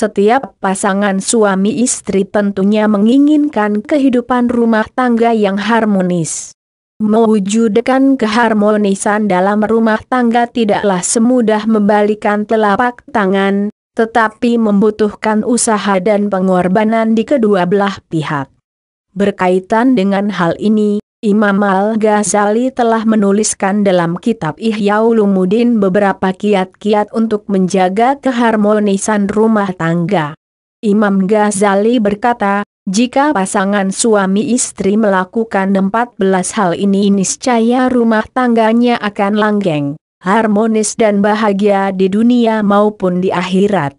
Setiap pasangan suami istri tentunya menginginkan kehidupan rumah tangga yang harmonis. Mewujudkan keharmonisan dalam rumah tangga tidaklah semudah membalikan telapak tangan, tetapi membutuhkan usaha dan pengorbanan di kedua belah pihak. Berkaitan dengan hal ini, Imam Al-Ghazali telah menuliskan dalam kitab Ihya Ulumuddin beberapa kiat-kiat untuk menjaga keharmonisan rumah tangga. Imam Ghazali berkata, jika pasangan suami istri melakukan 14 hal ini niscaya rumah tangganya akan langgeng, harmonis dan bahagia di dunia maupun di akhirat.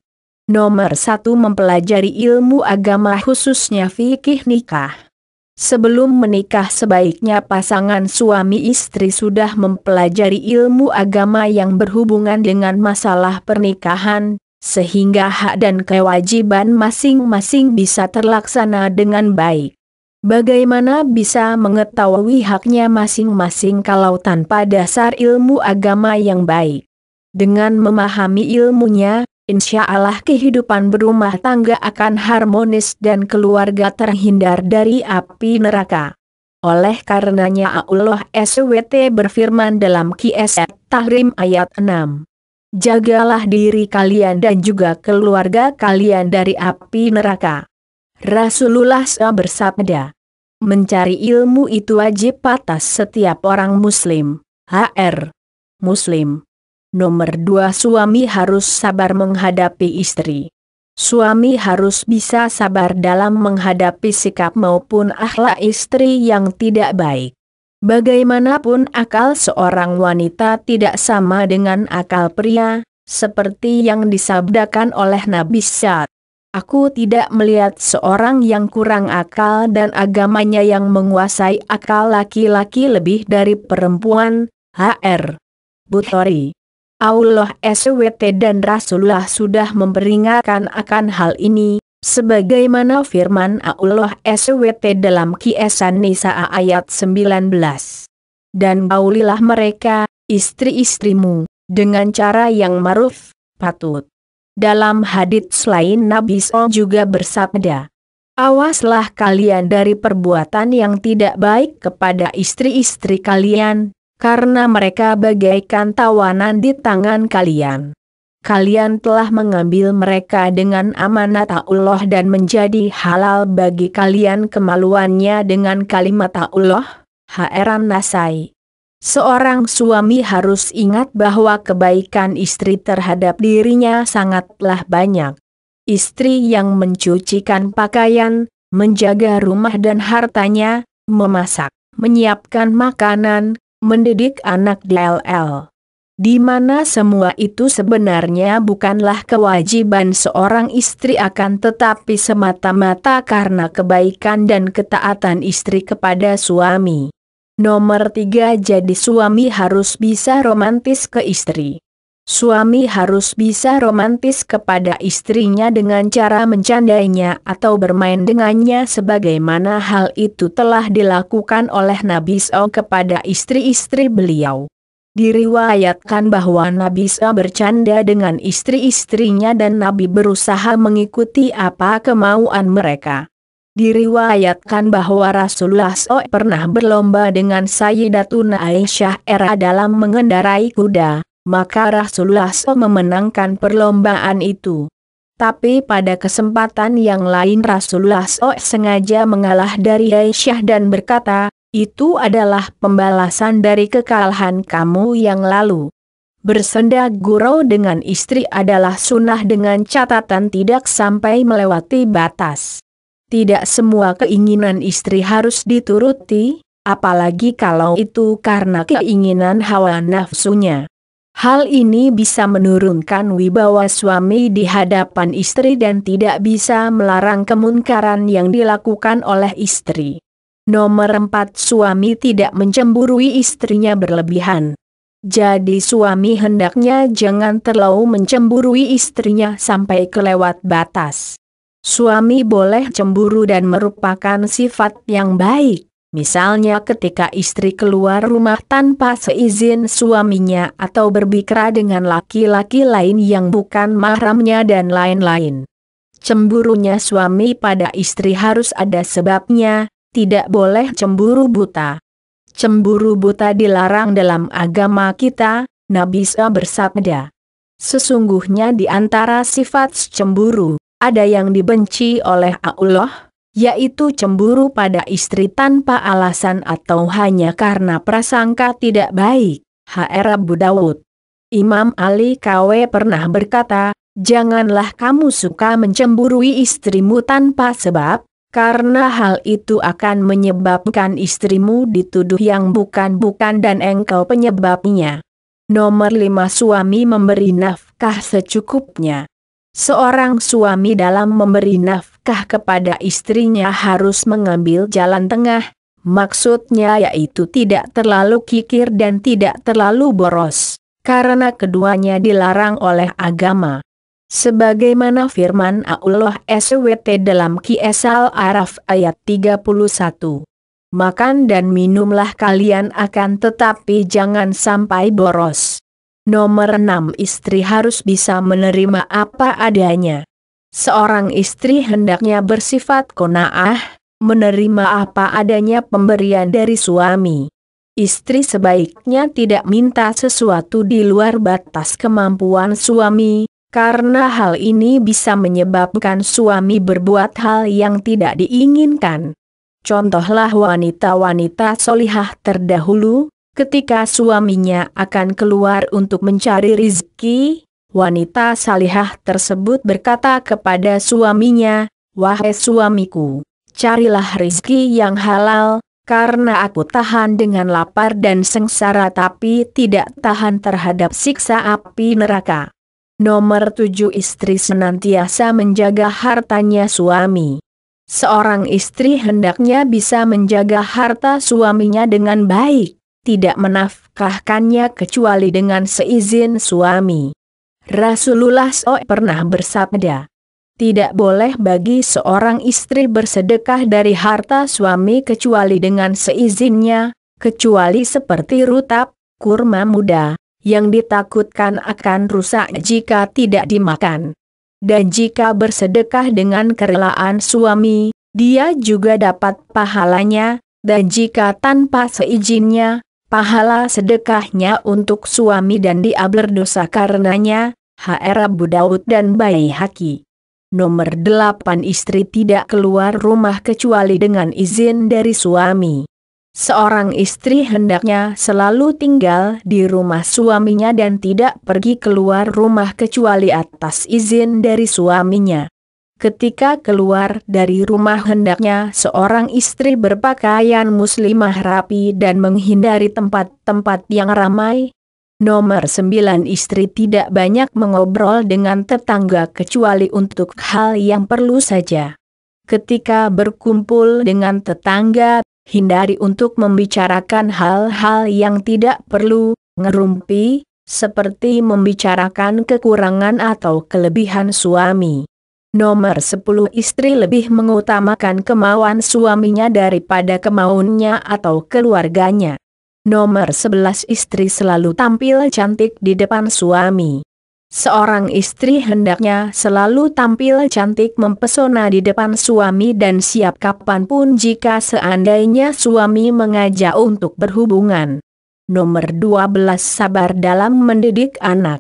Nomor satu mempelajari ilmu agama khususnya fikih nikah. Sebelum menikah sebaiknya pasangan suami istri sudah mempelajari ilmu agama yang berhubungan dengan masalah pernikahan, sehingga hak dan kewajiban masing-masing bisa terlaksana dengan baik. Bagaimana bisa mengetahui haknya masing-masing kalau tanpa dasar ilmu agama yang baik? Dengan memahami ilmunya, insya Allah kehidupan berumah tangga akan harmonis dan keluarga terhindar dari api neraka. Oleh karenanya Allah SWT berfirman dalam kisah Tahrim ayat 6. Jagalah diri kalian dan juga keluarga kalian dari api neraka. Rasulullah SAW bersabda. Mencari ilmu itu wajib atas setiap orang muslim. HR. Muslim. Nomor dua suami harus sabar menghadapi istri. Suami harus bisa sabar dalam menghadapi sikap maupun akhlak istri yang tidak baik. Bagaimanapun akal seorang wanita tidak sama dengan akal pria, seperti yang disabdakan oleh Nabi Syad. Aku tidak melihat seorang yang kurang akal dan agamanya yang menguasai akal laki-laki lebih dari perempuan, HR. Butori Allah SWT dan Rasulullah sudah memperingatkan akan hal ini, sebagaimana firman Allah SWT dalam Kiesan Nisa ayat 19. Dan baulilah mereka, istri-istrimu, dengan cara yang maruf, patut. Dalam hadits lain Nabi SAW juga bersabda, Awaslah kalian dari perbuatan yang tidak baik kepada istri-istri kalian, karena mereka bagaikan tawanan di tangan kalian. Kalian telah mengambil mereka dengan amanat Allah dan menjadi halal bagi kalian kemaluannya dengan kalimat Allah, Haeran Nasai. Seorang suami harus ingat bahwa kebaikan istri terhadap dirinya sangatlah banyak. Istri yang mencucikan pakaian, menjaga rumah dan hartanya, memasak, menyiapkan makanan, mendidik anak DLL. Di mana semua itu sebenarnya bukanlah kewajiban seorang istri akan tetapi semata-mata karena kebaikan dan ketaatan istri kepada suami. Nomor tiga jadi suami harus bisa romantis ke istri. Suami harus bisa romantis kepada istrinya dengan cara mencandainya atau bermain dengannya sebagaimana hal itu telah dilakukan oleh Nabi SAW kepada istri-istri beliau. Diriwayatkan bahwa Nabi So bercanda dengan istri-istrinya dan Nabi berusaha mengikuti apa kemauan mereka. Diriwayatkan bahwa Rasulullah SAW pernah berlomba dengan Sayyidatuna Aisyah era dalam mengendarai kuda maka Rasulullah SAW memenangkan perlombaan itu. Tapi pada kesempatan yang lain Rasulullah SAW sengaja mengalah dari Aisyah dan berkata, itu adalah pembalasan dari kekalahan kamu yang lalu. Bersenda gurau dengan istri adalah sunnah dengan catatan tidak sampai melewati batas. Tidak semua keinginan istri harus dituruti, apalagi kalau itu karena keinginan hawa nafsunya. Hal ini bisa menurunkan wibawa suami di hadapan istri dan tidak bisa melarang kemunkaran yang dilakukan oleh istri. Nomor 4 Suami tidak mencemburui istrinya berlebihan. Jadi suami hendaknya jangan terlalu mencemburui istrinya sampai kelewat batas. Suami boleh cemburu dan merupakan sifat yang baik. Misalnya ketika istri keluar rumah tanpa seizin suaminya atau berbicara dengan laki-laki lain yang bukan mahramnya dan lain-lain. Cemburunya suami pada istri harus ada sebabnya, tidak boleh cemburu buta. Cemburu buta dilarang dalam agama kita, Nabi Sa bersabda. Sesungguhnya di antara sifat cemburu, ada yang dibenci oleh Allah, yaitu cemburu pada istri tanpa alasan atau hanya karena prasangka tidak baik. HR Abu Dawud Imam Ali KW pernah berkata, Janganlah kamu suka mencemburui istrimu tanpa sebab, karena hal itu akan menyebabkan istrimu dituduh yang bukan-bukan dan engkau penyebabnya. Nomor 5 Suami memberi nafkah secukupnya Seorang suami dalam memberi nafkah kepada istrinya harus mengambil jalan tengah, maksudnya yaitu tidak terlalu kikir dan tidak terlalu boros, karena keduanya dilarang oleh agama. Sebagaimana firman Allah SWT dalam Kiesal Araf ayat 31. Makan dan minumlah kalian akan tetapi jangan sampai boros. Nomor 6 Istri harus bisa menerima apa adanya. Seorang istri hendaknya bersifat kona'ah, menerima apa adanya pemberian dari suami. Istri sebaiknya tidak minta sesuatu di luar batas kemampuan suami, karena hal ini bisa menyebabkan suami berbuat hal yang tidak diinginkan. Contohlah wanita-wanita solihah terdahulu, Ketika suaminya akan keluar untuk mencari rizki, wanita salihah tersebut berkata kepada suaminya, Wahai suamiku, carilah rizki yang halal, karena aku tahan dengan lapar dan sengsara tapi tidak tahan terhadap siksa api neraka. Nomor tujuh istri senantiasa menjaga hartanya suami. Seorang istri hendaknya bisa menjaga harta suaminya dengan baik tidak menafkahkannya kecuali dengan seizin suami. Rasulullah SAW pernah bersabda, tidak boleh bagi seorang istri bersedekah dari harta suami kecuali dengan seizinnya, kecuali seperti rutap, kurma muda, yang ditakutkan akan rusak jika tidak dimakan. Dan jika bersedekah dengan kerelaan suami, dia juga dapat pahalanya, dan jika tanpa seizinnya, pahala sedekahnya untuk suami dan dia berdosa karenanya, HR Abu Daud dan Bayi Haki. Nomor 8 Istri tidak keluar rumah kecuali dengan izin dari suami. Seorang istri hendaknya selalu tinggal di rumah suaminya dan tidak pergi keluar rumah kecuali atas izin dari suaminya. Ketika keluar dari rumah hendaknya seorang istri berpakaian muslimah rapi dan menghindari tempat-tempat yang ramai. Nomor sembilan istri tidak banyak mengobrol dengan tetangga kecuali untuk hal yang perlu saja. Ketika berkumpul dengan tetangga, hindari untuk membicarakan hal-hal yang tidak perlu, ngerumpi, seperti membicarakan kekurangan atau kelebihan suami. Nomor 10 Istri lebih mengutamakan kemauan suaminya daripada kemauannya atau keluarganya. Nomor 11 Istri selalu tampil cantik di depan suami. Seorang istri hendaknya selalu tampil cantik mempesona di depan suami dan siap kapanpun jika seandainya suami mengajak untuk berhubungan. Nomor 12 Sabar dalam mendidik anak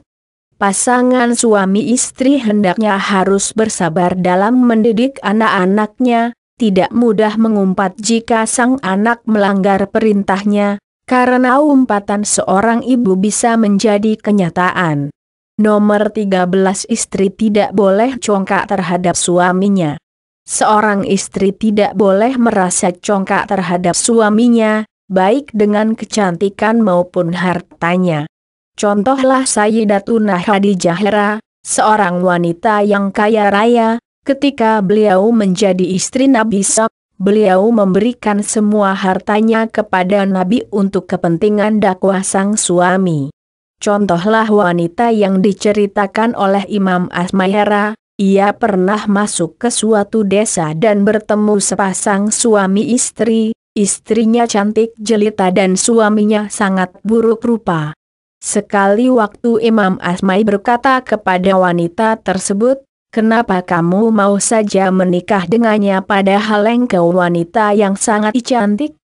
pasangan suami istri hendaknya harus bersabar dalam mendidik anak-anaknya, tidak mudah mengumpat jika sang anak melanggar perintahnya, karena umpatan seorang ibu bisa menjadi kenyataan. Nomor 13 Istri tidak boleh congkak terhadap suaminya. Seorang istri tidak boleh merasa congkak terhadap suaminya, baik dengan kecantikan maupun hartanya. Contohlah Sayyidatuna Hera, seorang wanita yang kaya raya, ketika beliau menjadi istri Nabi Sok, beliau memberikan semua hartanya kepada Nabi untuk kepentingan dakwah sang suami. Contohlah wanita yang diceritakan oleh Imam Asmahera, ia pernah masuk ke suatu desa dan bertemu sepasang suami istri, istrinya cantik jelita dan suaminya sangat buruk rupa. Sekali waktu Imam Asmai berkata kepada wanita tersebut, Kenapa kamu mau saja menikah dengannya padahal engkau wanita yang sangat cantik?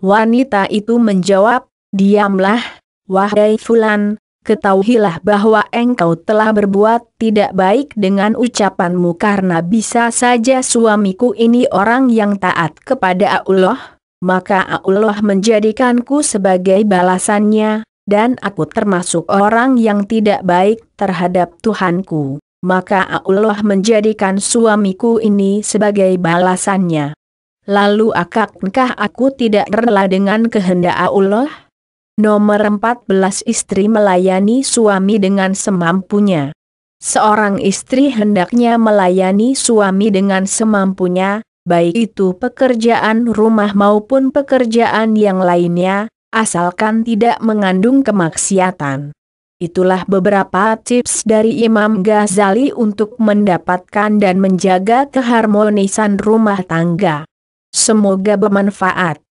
Wanita itu menjawab, Diamlah, wahai Fulan, ketahuilah bahwa engkau telah berbuat tidak baik dengan ucapanmu karena bisa saja suamiku ini orang yang taat kepada Allah, maka Allah menjadikanku sebagai balasannya, dan aku termasuk orang yang tidak baik terhadap Tuhanku, maka Allah menjadikan suamiku ini sebagai balasannya. Lalu akankah aku tidak rela dengan kehendak Allah? Nomor 14 Istri melayani suami dengan semampunya. Seorang istri hendaknya melayani suami dengan semampunya, baik itu pekerjaan rumah maupun pekerjaan yang lainnya, asalkan tidak mengandung kemaksiatan. Itulah beberapa tips dari Imam Ghazali untuk mendapatkan dan menjaga keharmonisan rumah tangga. Semoga bermanfaat.